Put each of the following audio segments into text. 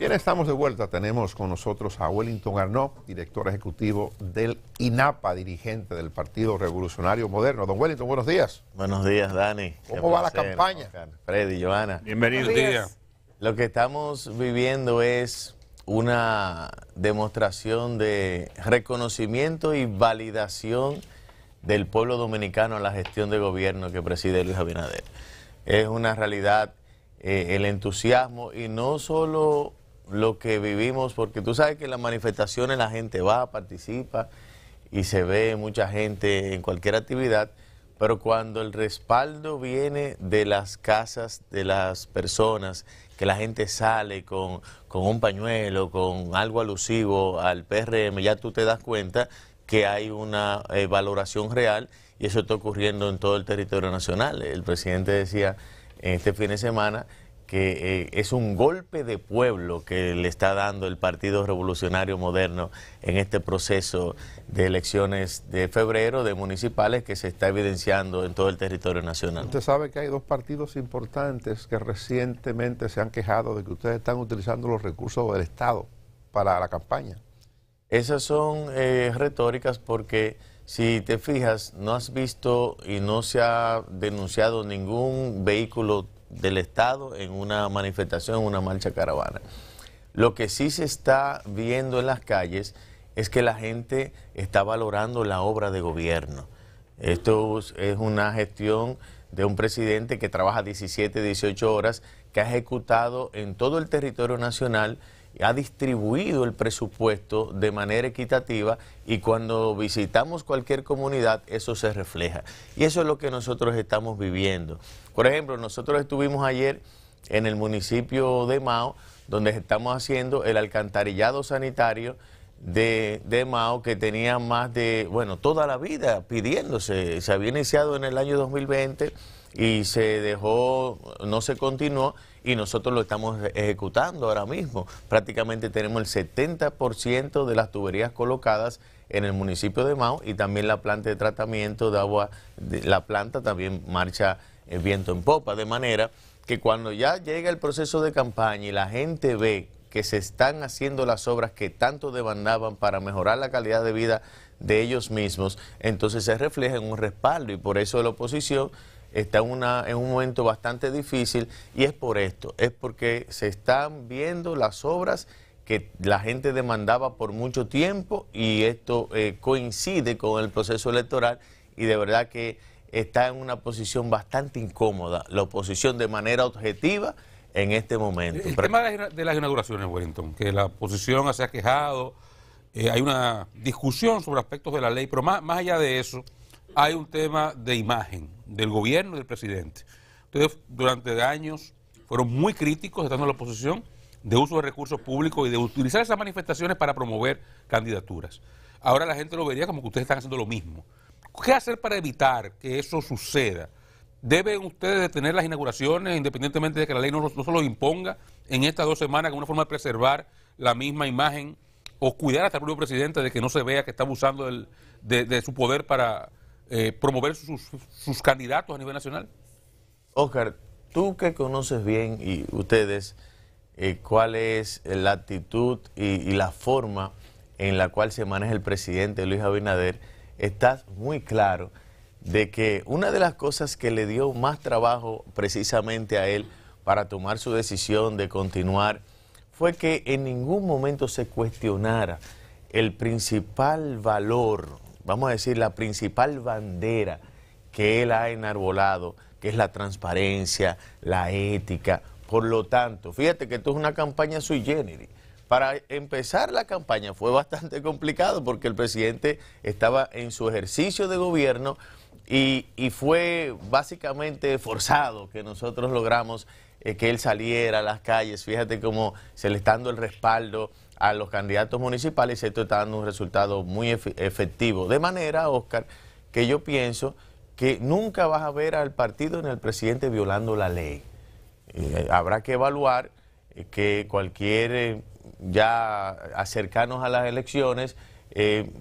Bien, estamos de vuelta. Tenemos con nosotros a Wellington Arnó, director ejecutivo del INAPA, dirigente del Partido Revolucionario Moderno. Don Wellington, buenos días. Buenos días, Dani. ¿Cómo va la campaña? Freddy, Joana. Bienvenido. Lo que estamos viviendo es una demostración de reconocimiento y validación del pueblo dominicano a la gestión de gobierno que preside Luis Abinader. Es una realidad eh, el entusiasmo y no solo lo que vivimos, porque tú sabes que en las manifestaciones la gente va, participa y se ve mucha gente en cualquier actividad, pero cuando el respaldo viene de las casas de las personas, que la gente sale con, un pañuelo, con algo alusivo al PRM, ya tú te das cuenta que hay una eh, valoración real y eso está ocurriendo en todo el territorio nacional. El presidente decía EN este fin de semana que eh, es un golpe de pueblo que le está dando el Partido Revolucionario Moderno en este proceso de elecciones de febrero de municipales que se está evidenciando en todo el territorio nacional. Usted sabe que hay dos partidos importantes que recientemente se han quejado de que ustedes están utilizando los recursos del Estado para la campaña. Esas son eh, retóricas porque si te fijas, no has visto y no se ha denunciado ningún vehículo del Estado en una manifestación, una marcha caravana. Lo que sí se está viendo en las calles es que la gente está valorando la obra de gobierno. Esto es una gestión de un presidente que trabaja 17, 18 horas, que ha ejecutado en todo el territorio nacional ha distribuido el presupuesto de manera equitativa y cuando visitamos cualquier comunidad eso se refleja. Y eso es lo que nosotros estamos viviendo. Por ejemplo, nosotros estuvimos ayer en el municipio de Mao, donde estamos haciendo el alcantarillado sanitario de, Mao que tenía más de, bueno, toda la vida pidiéndose. Se había iniciado en el año 2020 y se dejó, no se continuó y nosotros lo estamos e-, ejecutando ahora mismo. Prácticamente tenemos el 70% de las tuberías colocadas en el municipio de Mao y también la planta de tratamiento de agua, la planta también marcha eh, viento en popa, de manera que cuando ya llega el proceso de campaña y la gente ve que se están haciendo las obras que tanto demandaban para mejorar la calidad de vida de ellos mismos, entonces se refleja en un respaldo y por eso la oposición está una, en un momento bastante difícil y es por esto, es porque se están viendo las obras que la gente demandaba por mucho tiempo y esto eh, coincide con el proceso electoral y de verdad que está en una posición bastante incómoda la oposición de manera objetiva en este momento. El, tema de las inauguraciones, Wellington, que la oposición se ha quejado, eh, hay una discusión sobre aspectos de la ley, pero más allá de eso, hay un tema de imagen del gobierno y del presidente. Ustedes durante años fueron muy críticos, estando en la oposición, de uso de recursos públicos y de utilizar esas manifestaciones para promover candidaturas. Ahora la gente lo vería como que ustedes están haciendo lo mismo. ¿Qué hacer para evitar que eso suceda? ¿Deben ustedes detener las inauguraciones independientemente de que la ley no, no se los imponga en estas dos semanas como una forma de preservar la misma imagen o cuidar hasta el propio presidente de que no se vea que está abusando de su poder para eh, promover sus, candidatos a nivel nacional. Oscar, tú que conoces bien y ustedes, eh, cuál es la actitud y, y la forma en la cual se maneja el presidente Luis Abinader, estás muy claro de que una de las cosas que le dio más trabajo precisamente a él para tomar su decisión de continuar fue que en ningún momento se cuestionara el principal valor vamos a decir, la principal bandera que él ha enarbolado, que es la transparencia, la ética. Por lo tanto, fíjate que esto es una campaña sui generis. Para empezar la campaña fue bastante complicado porque el presidente estaba en su ejercicio de gobierno y, fue básicamente forzado que nosotros logramos eh, que él saliera a las calles. Fíjate cómo se le está dando el respaldo a los candidatos municipales y esto está dando un resultado muy efectivo. De manera, Oscar, que yo pienso que nunca vas a ver al partido en el presidente violando la ley. Eh, habrá que evaluar eh, que cualquier, eh, ya acercarnos a las elecciones,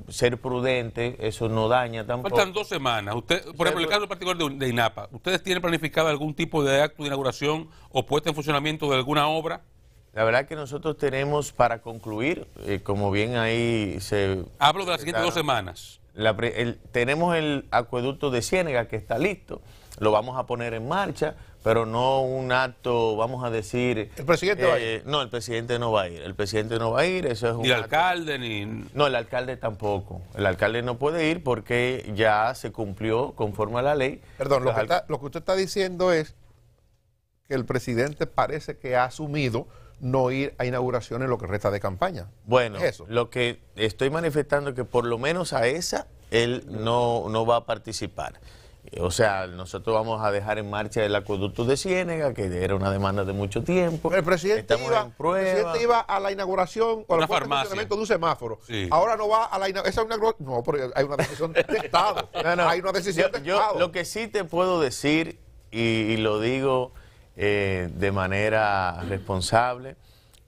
ser prudente, eso no daña tampoco. Faltan dos semanas. Usted, por ejemplo, el caso particular de, de INAPA, ¿ustedes tienen planificado algún tipo de acto de inauguración o puesta en funcionamiento de alguna obra? La verdad que nosotros tenemos para concluir, eh, como bien ahí se... Hablo de las siguientes dos semanas. tenemos el acueducto de Ciénega que está listo, lo vamos a poner en marcha, pero no un acto, vamos a decir... ¿El presidente va a ir? Eh, no, el presidente no va a ir, el presidente no va a ir, eso es un Ni el alcalde, ni... No, el alcalde tampoco, el alcalde no puede ir porque ya se cumplió conforme a la ley. Perdón, lo que, lo que usted está diciendo es que el presidente parece que ha asumido no ir a inauguraciones lo que resta de campaña. Bueno, lo que estoy manifestando es que por lo menos a esa él no, va a participar. Eh, o sea, nosotros vamos a dejar en marcha el acueducto de Ciénega, que era una demanda de mucho tiempo. El presidente, iba, a la inauguración con al funcionamiento de un semáforo. Ahora no va a la inauguración. No, porque hay una decisión de Estado. Hay una decisión Estado. Yo, lo que sí te puedo decir, y lo digo eh, de manera responsable,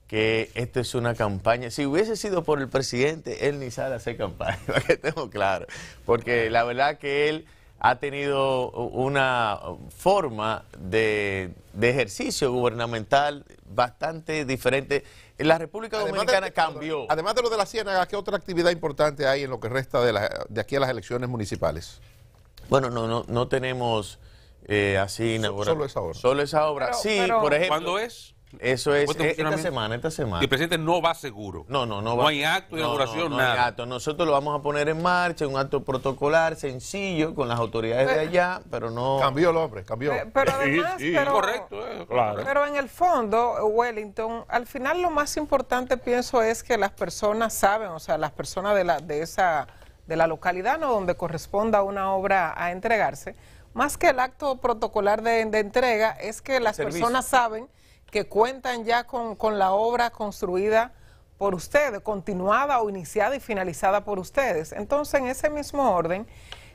que esta es una campaña. Si hubiese sido por el presidente, él ni sabe hacer campaña, que estemos claros. Porque la verdad que él ha tenido una forma de, ejercicio gubernamental bastante diferente. La República Dominicana cambió. Además de lo de la Ciénaga, ¿qué otra actividad importante hay en lo que resta de, de aquí a las elecciones municipales? Bueno, no, no, no tenemos eh, así Solo esa obra. Solo esa obra. sí, por ejemplo. ¿Cuándo es? Eso es esta semana, esta semana. Y el presidente no va seguro. No, no, no va. No hay acto de inauguración, no, Hay acto. Nosotros lo vamos a poner en marcha, un acto protocolar sencillo con las autoridades de allá, pero no. Cambió el hombre, cambió. Pero, además, eh, correcto, claro. pero en el fondo, Wellington, al final lo más importante pienso es que las personas saben, o sea, las personas de la de esa de la localidad no donde corresponda una obra a entregarse más que el acto protocolar de, entrega, es que las personas saben que cuentan ya con, la obra construida por ustedes, continuada o iniciada y finalizada por ustedes. Entonces, en ese mismo orden,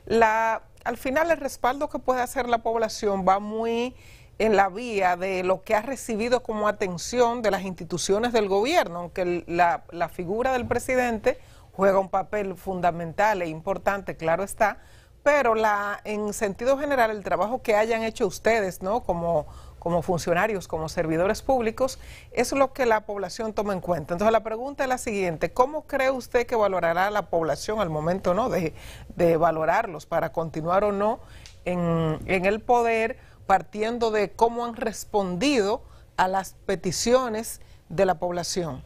la, al final el respaldo que puede hacer la población va muy en la vía de lo que ha recibido como atención de las instituciones del gobierno, aunque la, la figura del presidente juega un papel fundamental e importante, claro está, pero la, en sentido general el trabajo que hayan hecho ustedes, ¿no? Como, como funcionarios, como servidores públicos, es lo que la población toma en cuenta. Entonces la pregunta es la siguiente, ¿cómo cree usted que valorará la población al momento ¿no? de, de valorarlos para continuar o no en, en, el poder, partiendo de cómo han respondido a las peticiones de la población?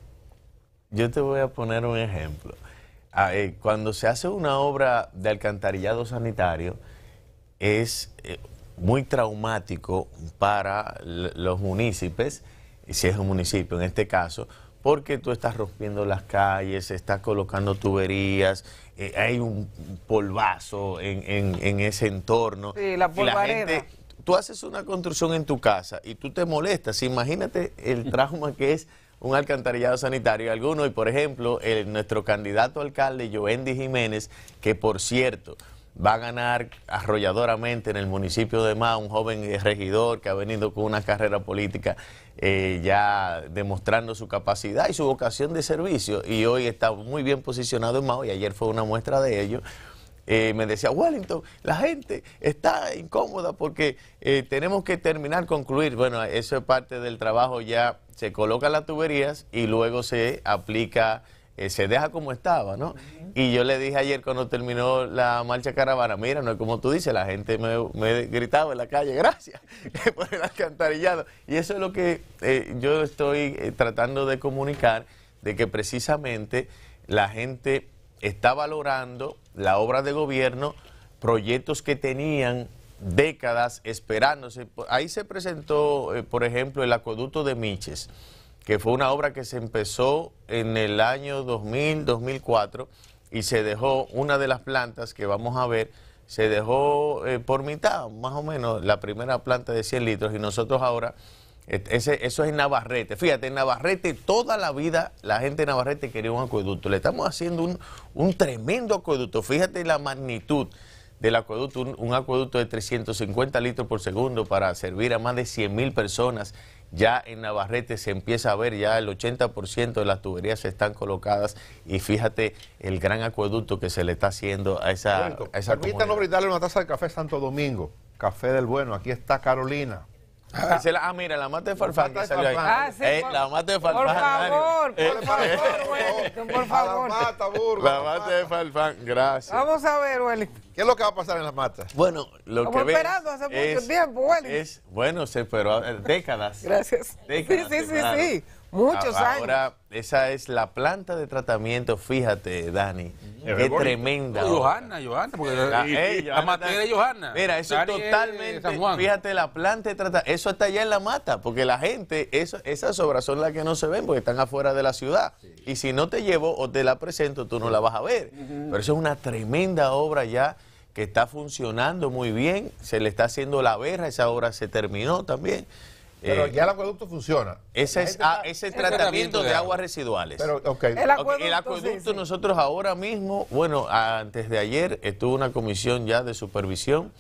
Yo te voy a poner un ejemplo. Ah, eh, cuando se hace una obra de alcantarillado sanitario, es eh, muy traumático para los municipios, si es un municipio en este caso, porque tú estás rompiendo las calles, estás colocando tuberías, eh, hay un polvazo en, ese entorno. Sí, la polvareda. tú haces una construcción en tu casa y tú te molestas, imagínate el trauma que es un alcantarillado sanitario alguno. Y por ejemplo, el, nuestro candidato alcalde, Joendi Jiménez, que por cierto va a ganar arrolladoramente en el municipio de Mao un joven regidor que ha venido con una carrera política eh, ya demostrando su capacidad y su vocación de servicio y hoy está muy bien posicionado en Mao y ayer fue una muestra de ello. Eh, me decía, Wellington, la gente está incómoda porque eh, tenemos que terminar, concluir. Bueno, eso es parte del trabajo ya se colocan las tuberías y luego se aplica, eh, se deja como estaba, ¿no? Y yo le dije ayer cuando terminó la marcha caravana, mira, no es como tú dices, la gente me, gritaba en la calle, gracias por el alcantarillado. Y eso es lo que eh, yo estoy eh, tratando de comunicar, de que precisamente la gente está valorando la obra de gobierno, proyectos que tenían décadas esperándose. Ahí se presentó, eh, por ejemplo, el acueducto de Miches, que fue una obra que se empezó en el año 2000-2004 y se dejó una de las plantas que vamos a ver, se dejó eh, por mitad, más o menos, la primera planta de 100 litros y nosotros ahora... eso es en Navarrete. Fíjate, en Navarrete toda la vida la gente de Navarrete quería un acueducto. Le estamos haciendo un, un tremendo acueducto. Fíjate la magnitud del acueducto, un, acueducto de 350 litros por segundo para servir a más de 100 mil personas. Ya en Navarrete se empieza a ver, ya el 80% de las tuberías están colocadas y fíjate el gran acueducto que se le está haciendo a esa, a esa Permítanos brindarle una taza de café Santo Domingo, café del bueno. Aquí está Carolina, Ah, ah. ah, mira, la MATA de farfán que salió ahí. Ah, sí, eh, la MATA de farfán. Por favor, por eh, favor, eh, por favor. La mata, burro. La mata de farfán, gracias. Vamos a ver, Wellington. ¿Qué es lo que va a pasar en LA MATA, Bueno, lo que esperando hace mucho es, tiempo, bueno, se esperó décadas. Gracias. sí, sí, sí, sí. Muchos años. Ahora, esa es la planta de tratamiento, fíjate, Dani. Qué, tremenda. Johanna, Johanna, la, de Mira, eso es totalmente. fíjate, la planta de tratamiento. Eso está allá en la mata, porque la gente, esas obras son las que no se ven porque están afuera de la ciudad. Y si no te llevo o te la presento, tú no la vas a ver. Pero eso es una tremenda obra ya que está funcionando muy bien. Se le está haciendo la verra, esa obra se terminó también. Pero eh, ya el acueducto funciona. Ese es, ese tratamiento de aguas residuales. El acueducto, nosotros ahora mismo, bueno, antes de ayer estuvo una comisión ya de supervisión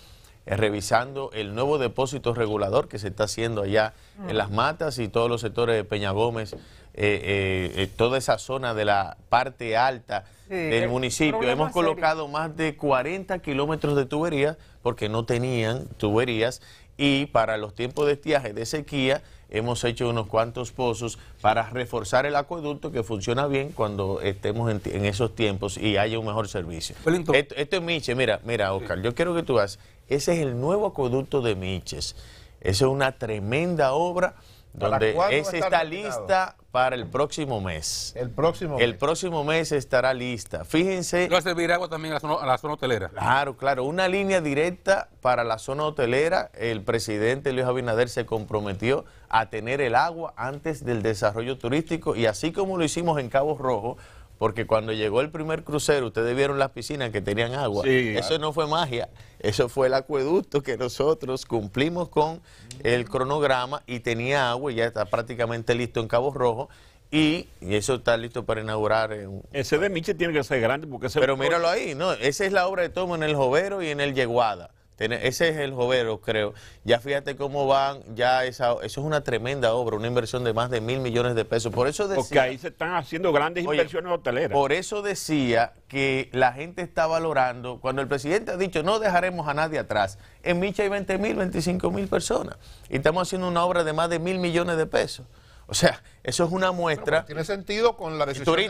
eh, revisando el nuevo depósito regulador que se está haciendo allá en mm. Las Matas y todos los sectores de Peña Gómez, eh, toda esa zona de la parte alta del municipio. Hemos colocado más de 40 kilómetros de tuberías porque no tenían tuberías y para los tiempos de estiaje de sequía hemos hecho unos cuantos pozos para reforzar el acueducto que funciona bien cuando estemos en, esos tiempos y haya un mejor servicio. Esto, es Miches. mira, mira Oscar, yo quiero que tú hagas... Ese es el nuevo acueducto de Miches. Esa es una tremenda obra donde esa está lista para el próximo mes. El próximo mes. El próximo mes estará lista. Fíjense. a servir agua también a la, zona, a la, zona, hotelera. Claro, claro. Una línea directa para la zona hotelera. El presidente Luis Abinader se comprometió a tener el agua antes del desarrollo turístico y así como lo hicimos en Cabo Rojo, porque cuando llegó el primer crucero, ustedes vieron las piscinas que tenían agua. eso no fue magia, eso fue el acueducto que nosotros cumplimos con el cronograma y tenía agua y ya está prácticamente listo en Cabo Rojo. Y, eso está listo para inaugurar. ese de Miche tiene que ser grande porque ese Pero míralo ahí, no, esa es la obra de Tomo en el Jovero y en el Yeguada. Ese es el jovero, creo. Ya fíjate cómo van, ya esa, eso es una tremenda obra, una inversión de más de mil millones de pesos. Por eso decía, Porque ahí se están haciendo grandes inversiones hoteleras. Por eso decía que la gente está valorando, cuando el presidente ha dicho no dejaremos a nadie atrás, en Micha hay 20 mil, 25 mil personas. Y estamos haciendo una obra de más de mil millones de pesos. O sea, eso es una pues, muestra. tiene sentido con la decisión de,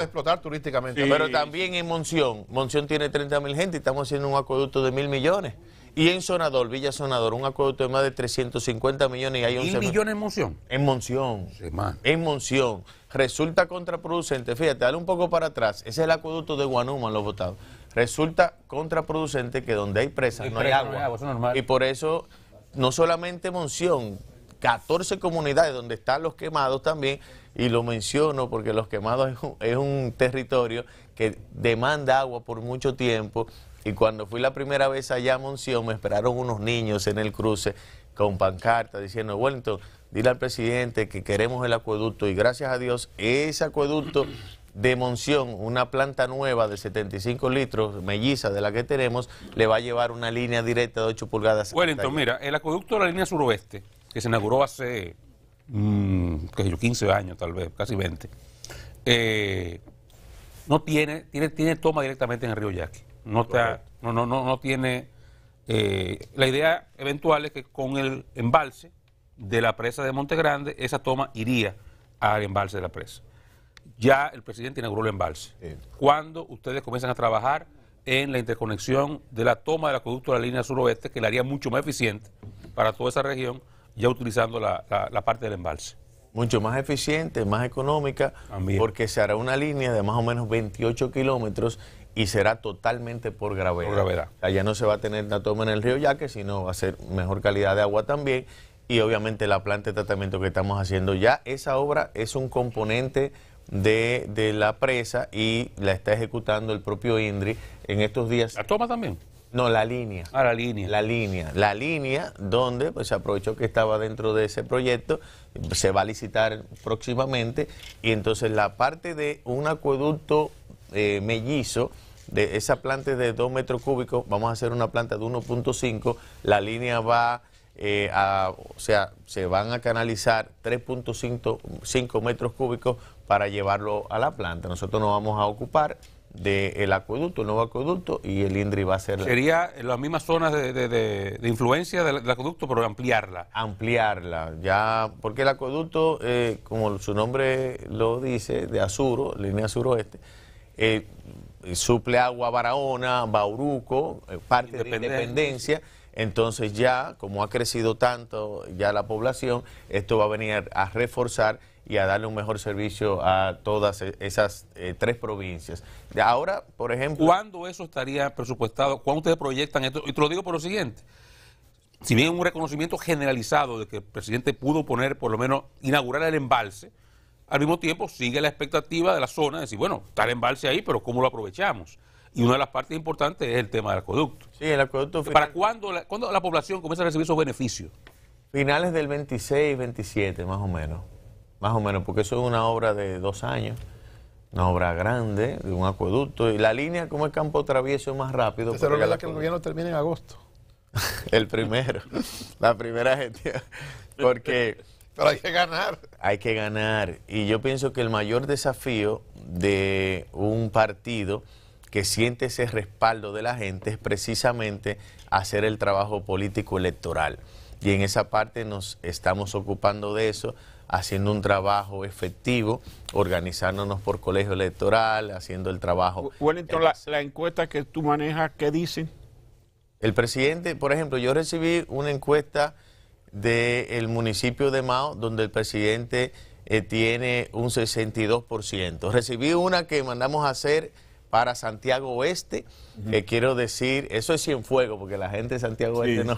explotar turísticamente. Pero también en Monción. Monción tiene 30 mil gente y estamos haciendo un acueducto de mil millones. Y en Sonador, Villa Sonador, un acueducto de más de 350 millones y hay 11 millones en Monción? En Monción. en Monción. Resulta contraproducente. Fíjate, dale un poco para atrás. Ese es el acueducto de Guanuma, los votados. Resulta contraproducente que donde hay presas no, hay agua. Y por eso, no solamente Monción, 14 comunidades donde están los quemados también, y lo menciono porque los quemados es un territorio que demanda agua por mucho tiempo y cuando fui la primera vez allá a Monción, me esperaron unos niños en el cruce con pancarta diciendo, Wellington, dile al presidente que queremos el acueducto. Y gracias a Dios, ese acueducto de Monción, una planta nueva de 75 litros, melliza de la que tenemos, le va a llevar una línea directa de 8 pulgadas. Wellington, mira, el acueducto de la línea suroeste, que se inauguró hace 15 mm, años tal vez, casi 20, eh, no tiene, tiene, tiene toma directamente en el río Yaqui. No, está, no, no, no, no tiene... Eh, la idea eventual es que con el embalse de la presa de Monte Grande, esa toma iría al embalse de la presa. Ya el presidente inauguró el embalse. cuando ustedes comienzan a trabajar en la interconexión de la toma del acueducto de la línea suroeste, que la haría mucho más eficiente para toda esa región, ya utilizando la, parte del embalse? Mucho más eficiente, más económica, porque se hará una línea de más o menos 28 kilómetros y será totalmente por gravedad. Por gravedad. no se va a tener la toma en el río Yaque, sino va a ser mejor calidad de agua también. Y obviamente la planta de tratamiento que estamos haciendo ya, esa obra es un componente de, de la presa y la está ejecutando el propio INDRI en estos días. ¿La toma también? No, la línea. Ah, la línea. La línea. La línea donde pues, se aprovechó que estaba dentro de ese proyecto, se va a licitar próximamente y entonces la parte de un acueducto eh, mellizo, de esa planta de 2 metros cúbicos, vamos a hacer una planta de 1.5, la línea va eh, a, o sea, se van a canalizar 3.5 metros cúbicos para llevarlo a la planta. Nosotros nos vamos a ocupar del acueducto, el nuevo acueducto y el INDRI va a ser... Sería en las mismas zonas de, influencia del, acueducto, pero ampliarla. Ampliarla, ya, porque el acueducto, eh, como su nombre lo dice, de Azuro, línea suroeste, eh, suple agua Barahona, Bauruco, eh, parte de Independencia. Entonces ya, como ha crecido tanto ya la población, esto va a venir a reforzar y a darle un mejor servicio a todas e-, esas eh, tres provincias. Ahora, por ejemplo... ¿Cuándo eso estaría presupuestado? ¿Cuándo ustedes proyectan esto? Y te lo digo por lo siguiente. Si bien un reconocimiento generalizado de que el presidente pudo poner, por lo menos, inaugurar el embalse, al mismo tiempo sigue la expectativa de la zona de decir, bueno, está el embalse ahí, pero ¿cómo lo aprovechamos? Y una de las partes importantes es el tema del acueducto. Sí, el acueducto. ¿Para cuándo la, la población comienza a recibir esos beneficios? Finales del 26, 27, más o menos. Más o menos, porque eso es una obra de dos años una obra grande, de un acueducto. Y la línea como el campo travieso más rápido. Se es que el gobierno termine en agosto. el primero, la primera gente Porque pero hay que ganar. Hay que ganar. Y yo pienso que el mayor desafío de un partido que siente ese respaldo de la gente es precisamente hacer el trabajo político electoral. Y en esa parte nos estamos ocupando de eso, haciendo un trabajo efectivo, organizándonos por colegio electoral, haciendo el trabajo. Wellington, la, la encuesta que tú manejas, ¿qué dicen? El presidente, por ejemplo, yo recibí una encuesta del municipio de Mao, donde el presidente eh, tiene un 62%. Recibí una que mandamos a hacer para Santiago Oeste, que eh, quiero decir, eso es FUEGO, porque la gente de Santiago Oeste no...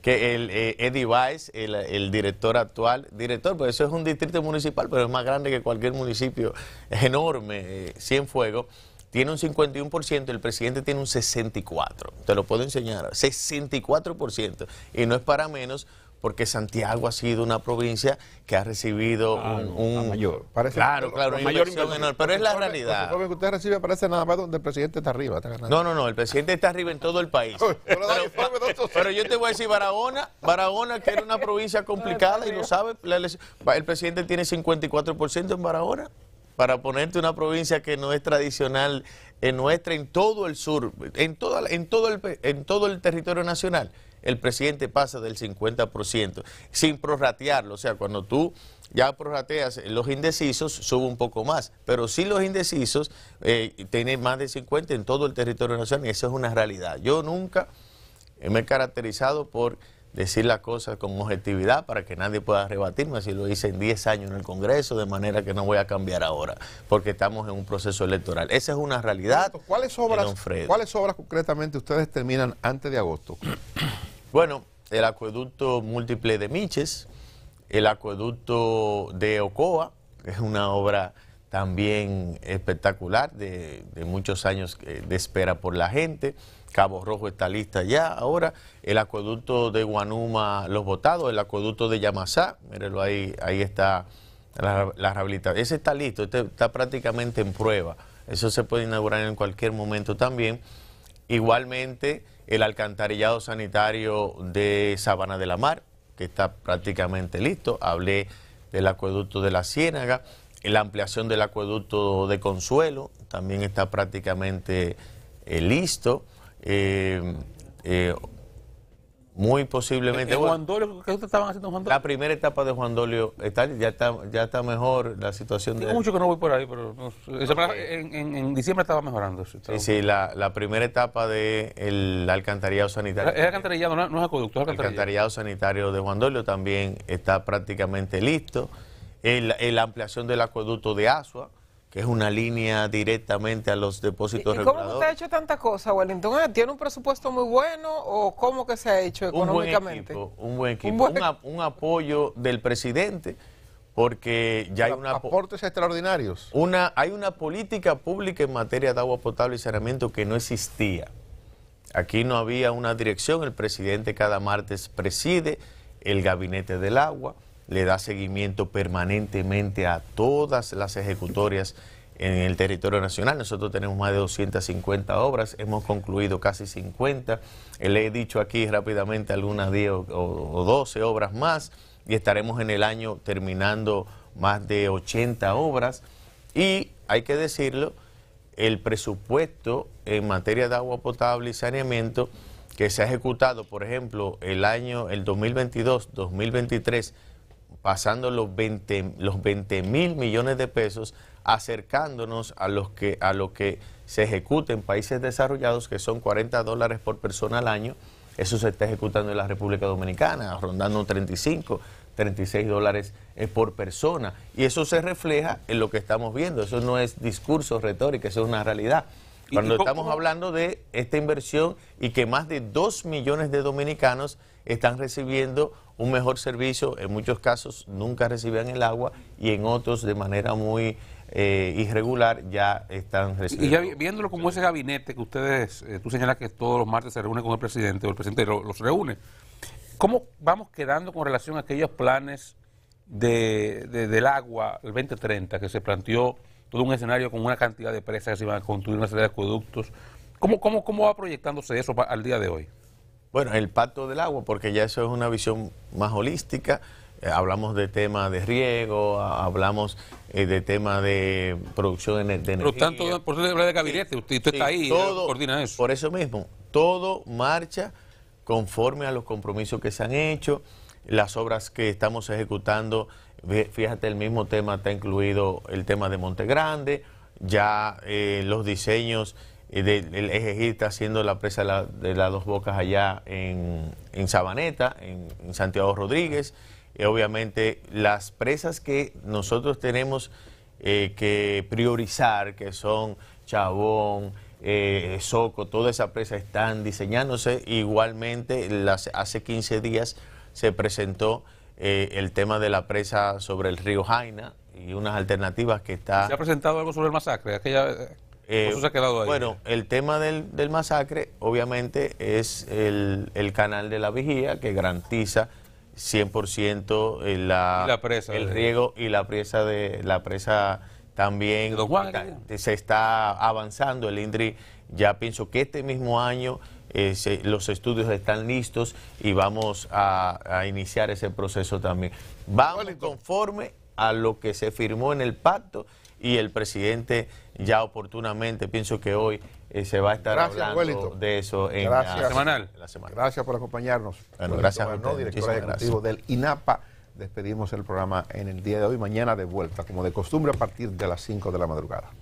que el eh, Eddie Weiss, el, director actual, director, pues eso es un distrito municipal, pero es más grande que cualquier municipio, es enorme, eh, FUEGO, tiene un 51%, el presidente tiene un 64%, te lo puedo enseñar, 64%, y no es para menos porque Santiago ha sido una provincia que ha recibido ah, un, mayor. Parece claro, claro, una mayor inversión, pero es la realidad. usted recibe parece nada más donde el presidente está arriba. no, no, no, el presidente está arriba en todo el país. pero, yo te voy a decir, Barahona, Barahona que era una provincia complicada y lo sabe, el presidente tiene 54% en Barahona para ponerte una provincia que no es tradicional en eh, nuestra, en todo el sur, en, toda, en, todo, el, en todo el territorio nacional el presidente pasa del 50%, sin prorratearlo. O sea, cuando tú ya prorrateas los indecisos, sube un poco más. Pero si los indecisos eh, tienen más de 50 en todo el territorio nacional, y eso es una realidad. Yo nunca me he caracterizado por decir las cosas con objetividad para que nadie pueda rebatirme. Así lo hice en 10 años en el Congreso, de manera que no voy a cambiar ahora, porque estamos en un proceso electoral. Esa es una realidad. ¿Cuáles obras, ¿cuáles obras concretamente ustedes terminan antes de agosto? Bueno, el acueducto múltiple de Miches, el acueducto de Ocoa, que es una obra también espectacular de, muchos años eh, de espera por la gente. Cabo Rojo está lista ya ahora. El acueducto de Guanuma, Los Botados, el acueducto de Yamasá, mírenlo ahí, ahí está la, la, rehabilitación. Ese está listo, este está prácticamente en prueba. Eso se puede inaugurar en cualquier momento también. Igualmente el alcantarillado sanitario de Sabana de la Mar, que está prácticamente listo. Hablé del acueducto de la Ciénaga, la ampliación del acueducto de Consuelo, también está prácticamente eh, listo. Eh, eh, muy eh, posiblemente. Eh, en, ¿Qué estaban haciendo en Juan La primera etapa de Juan Dolio está, ya, está, ya está mejor la situación. de... mucho que no voy por ahí, pero en, diciembre estaba mejorando. sí, la, la, primera etapa del el alcantarillado sanitario. Es alcantarillado, no, es acueducto, El alcantarillado sanitario de Juan Dolio también está prácticamente listo. La ampliación del acueducto de Asua que es una línea directamente a los depósitos ¿Y cómo usted ha hecho tanta cosa Wellington? Ah, ¿Tiene un presupuesto muy bueno o cómo que se ha hecho económicamente? Un buen equipo, un, buen equipo, apoyo del presidente, porque ya hay una... Aportes extraordinarios. Una, hay una política pública en materia de agua potable y saneamiento que no existía. Aquí no había una dirección, el presidente cada martes preside el gabinete del agua, le da seguimiento permanentemente a todas las ejecutorias en el territorio nacional. Nosotros tenemos más de 250 obras, hemos concluido casi 50. Le he dicho aquí rápidamente algunas 10 o 12 obras más y estaremos en el año terminando más de 80 obras. Y hay que decirlo, el presupuesto en materia de agua potable y saneamiento que se ha ejecutado, por ejemplo, el año el 2022, 2023, pasando los 20 los mil millones de pesos, acercándonos a los que a lo que se ejecuta en países desarrollados, que son 40 dólares por persona al año. Eso se está ejecutando en la República Dominicana, rondando 35, 36 dólares eh, por persona. Y eso se refleja en lo que estamos viendo. Eso no es discurso, retórica, eso es una realidad. Cuando estamos hablando de esta inversión y que más de 2 millones de dominicanos están recibiendo un mejor servicio, en muchos casos nunca recibían el agua y en otros de manera muy eh, irregular ya están recibiendo. Y ya viéndolo como ese gabinete que ustedes, eh, tú señalas que todos los martes se reúne con el presidente o el presidente los, reúne, ¿cómo vamos quedando con relación a aquellos planes de, del agua, el 2030, que se planteó todo un escenario con una cantidad de presas que se iban a construir, una serie de acueductos? ¿Cómo, cómo, cómo va proyectándose eso al día de hoy? Bueno, el pacto del agua, porque ya eso es una visión más holística. Eh, hablamos de tema de riego, hablamos eh, de tema de producción de, de energía. Por tanto, por eso de gabinete, usted, está ahí, todo, coordina eso. Por eso mismo, todo marcha conforme a los compromisos que se han hecho, las obras que estamos ejecutando, fíjate, el mismo tema está incluido el tema de Monte Grande, ya eh, los diseños el eje está haciendo la presa de, las dos bocas allá en, Sabaneta, en, Santiago Rodríguez. obviamente las presas que nosotros tenemos eh, que priorizar, que son Chabón, eh, Soco, todas esas presas están diseñándose. Igualmente, las, hace 15 días se presentó eh, el tema de la presa sobre el río Jaina y unas alternativas que está... ¿Se ha presentado algo sobre el masacre? Aquella... Eh, Eso se ha quedado ahí. Bueno, eh. el tema del, masacre, obviamente, es el, canal de la vigía que garantiza 100% eh, la, el riego y la presa de la presa también se está avanzando. El INDRI ya pienso que este mismo año los estudios están listos y vamos a, a iniciar ese proceso también. Vamos conforme a lo que se firmó en el pacto y el presidente ya oportunamente, pienso que hoy eh, se va a estar hablando de eso en La, semanal. semana. Gracias por acompañarnos. gracias director ejecutivo del INAPA. Despedimos el programa en el día de hoy, mañana de vuelta, como de costumbre, a partir de las 5 de la madrugada.